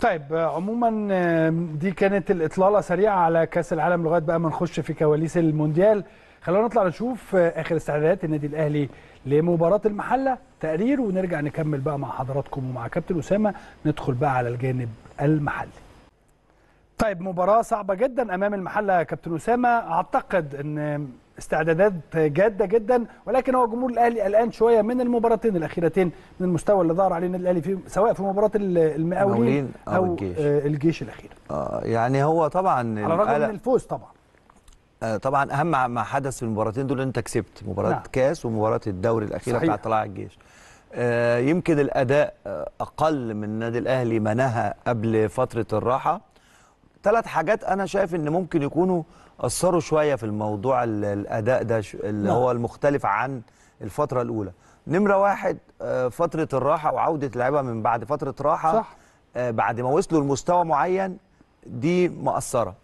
طيب عموما دي كانت الاطلاله سريعه على كاس العالم لغايه بقى ما نخش في كواليس المونديال خلونا نطلع نشوف آه، اخر استعدادات النادي الاهلي لمباراه المحله تقرير ونرجع نكمل بقى مع حضراتكم ومع كابتن اسامه ندخل بقى على الجانب المحلي طيب مباراه صعبه جدا امام المحله يا كابتن اسامه اعتقد ان استعدادات جاده جدا ولكن هو جمهور الاهلي قلقان شويه من المباراتين الاخيرتين من المستوى اللي ظهر عليه النادي الاهلي في سواء في مباراه المقاولين او الجيش, آه، الجيش الاخير آه يعني هو طبعا على الرغم من الفوز طبعا آه طبعا اهم ما حدث في المباراتين دول انت كسبت مباراه نعم. كاس ومباراه الدوري الاخيره بتاع طلائع الجيش آه يمكن الاداء آه، اقل من النادي الاهلي منها قبل فتره الراحه ثلاث حاجات انا شايف ان ممكن يكونوا اثروا شويه في الموضوع الاداء ده اللي نعم. هو المختلف عن الفتره الاولى نمره واحد آه، فتره الراحه وعوده اللعيبه من بعد فتره راحه صح. آه، بعد ما وصلوا لمستوى معين دي مأثره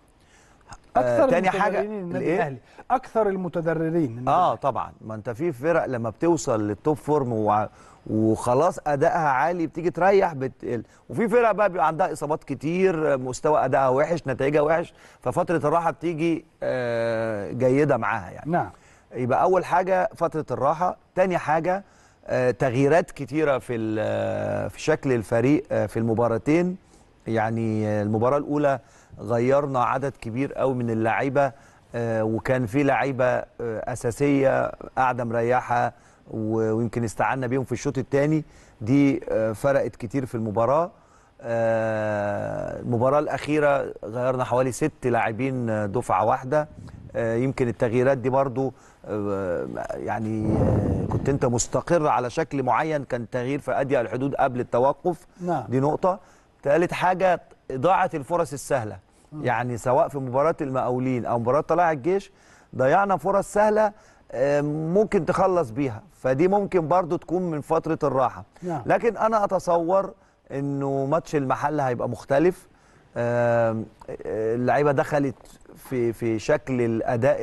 اكثر آه، تاني حاجه النادي الاهلي اكثر المتضررين اه طبعا ما انت في فرق لما بتوصل للتوب فورم و... وخلاص ادائها عالي بتيجي تريح بتقل وفي فرق بقى بيبقى عندها اصابات كتير مستوى ادائها وحش نتائجها وحش ففتره الراحه بتيجي آه جيده معاها يعني نعم يبقى اول حاجه فتره الراحه تاني حاجه آه تغييرات كتيره في في شكل الفريق آه في المباراتين يعني المباراه الاولى غيرنا عدد كبير قوي من اللعيبه آه، وكان في لعيبه آه، اساسيه قاعده مريحه ويمكن استعنا بيهم في الشوط الثاني دي آه، فرقت كتير في المباراه المباراه الاخيره غيرنا حوالي ست لاعبين دفعه واحده يمكن التغييرات دي برضو يعني كنت انت مستقر على شكل معين كان تغيير في اضيق الحدود قبل التوقف نعم. دي نقطه ثالث حاجه اضاعه الفرص السهله يعني سواء في مباراه المقاولين او مباراه طلائع الجيش ضيعنا فرص سهله آه، ممكن تخلص بيها فدي ممكن برضو تكون من فتره الراحه نعم. لكن انا اتصور انه ماتش المحل هيبقى مختلف آه، اللعيبه دخلت في في شكل الاداء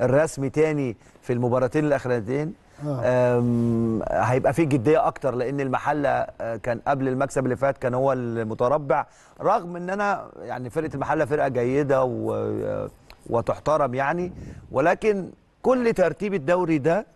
الرسمي تاني في المباراتين الاخرانيتين آه. هيبقى فيه جديه اكتر لان المحله آه، كان قبل المكسب اللي فات كان هو المتربع رغم ان انا يعني فرقه المحله فرقه جيده و آه، وتحترم يعني ولكن كل ترتيب الدوري ده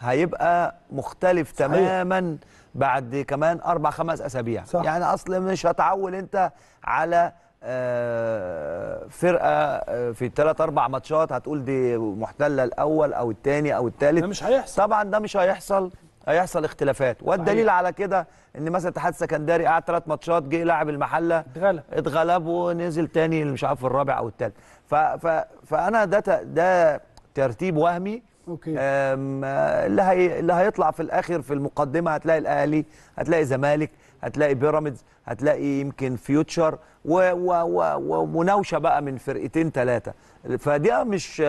هيبقى مختلف صحيح. تماما بعد كمان اربع خمس اسابيع صح. يعني اصلا مش هتعول انت على آه، فرقه آه، في ثلاث اربع ماتشات هتقول دي محتله الاول او الثاني او الثالث ده مش هيحصل طبعا ده مش هيحصل هيحصل اختلافات والدليل على كده ان مثلا اتحاد سكندري قعد ثلاث ماتشات جه لاعب المحله اتغلب اتغلب ونزل ثاني مش عارف الرابع او الثالث فانا ده ده ترتيب وهمي اوكي اللي هي... اللي هيطلع في الاخر في المقدمه هتلاقي الاهلي هتلاقي زمالك هتلاقي بيراميدز هتلاقي يمكن فيوتشر ومناوشه بقى من فرقتين ثلاثه فدي مش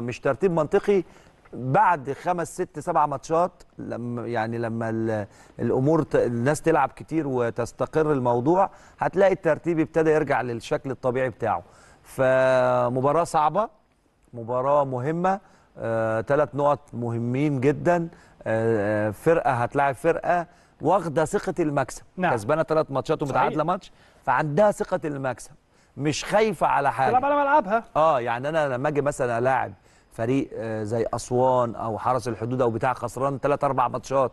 مش ترتيب منطقي بعد خمس ست سبع ماتشات لما يعني لما الامور الناس تلعب كتير وتستقر الموضوع هتلاقي الترتيب ابتدى يرجع للشكل الطبيعي بتاعه فمباراه صعبه مباراه مهمه ثلاث آه، نقط مهمين جدا آه، آه، فرقه هتلاعب فرقه واخده ثقه المكسب نعم. كسبانه ثلاث ماتشات ومتعادله ماتش فعندها ثقه المكسب مش خايفه على حاجه تلعب على ملعبها اه يعني انا لما اجي مثلا الاعب فريق زي اسوان او حرس الحدود او بتاع خسران ثلاث اربع ماتشات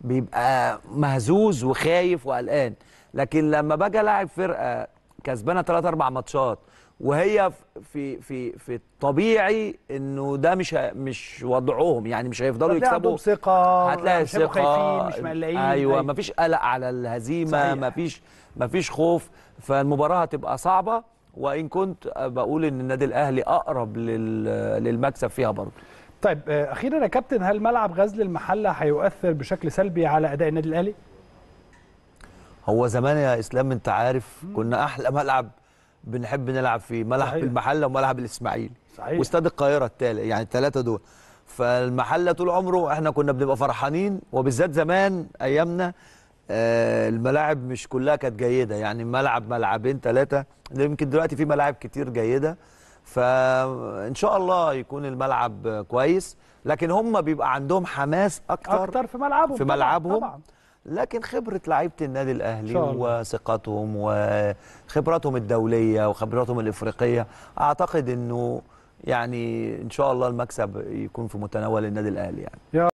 بيبقى مهزوز وخايف وقلقان لكن لما باجي الاعب فرقه كسبانه ثلاث اربع ماتشات وهي في في في الطبيعي انه ده مش مش وضعهم يعني مش هيفضلوا يكسبوا ثقه هتلاقي ثقه مش مقلقين أيوة،, ايوه مفيش قلق على الهزيمه صحيح. مفيش مفيش خوف فالمباراه هتبقى صعبه وان كنت بقول ان النادي الاهلي اقرب للمكسب فيها برضه طيب آه، اخيرا يا كابتن هل ملعب غزل المحله هيؤثر بشكل سلبي على اداء النادي الاهلي هو زمان يا اسلام انت عارف كنا احلى ملعب بنحب نلعب فيه ملعب صحيح. المحله وملعب الاسماعيلي صحيح واستاد القاهره التالي يعني الثلاثه دول فالمحله طول عمره احنا كنا بنبقى فرحانين وبالذات زمان ايامنا آه، الملاعب مش كلها كانت جيده يعني ملعب ملعبين ثلاثه يمكن دلوقتي في ملاعب كتير جيده فان شاء الله يكون الملعب كويس لكن هم بيبقى عندهم حماس اكتر اكتر في ملعبهم في ملعبهم طبعا. لكن خبره لعيبه النادي الاهلي وثقتهم وخبراتهم الدوليه وخبراتهم الافريقيه اعتقد انه يعني ان شاء الله المكسب يكون في متناول النادي الاهلي يعني